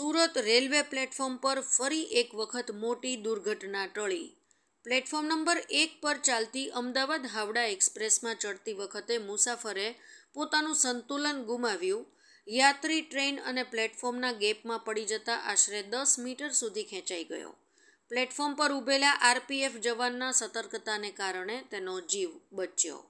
Surat railway platform પર ફરી એક વખત મોટી દુર્ઘટના ટળી પ્લેટફોર્મ નંબર એક પર ચાલતી અમદાવાદ હાવડા એક્સપ્રેસમાં ચડતી વખતે મુસાફરે પોતાનું સંતુલન ગુમાવ્યું યાત્રી ટ્રેન અને પ્લેટફોર્મના ગેપમાં પડી જતા આશરે દસ મીટર સુધી ખેંચાઈ ગયો પ્લેટફોર્મ પર ઊભેલા આરપીએફ જવાનના સતર્કતાને કારણે તેનો જીવ બચ્યો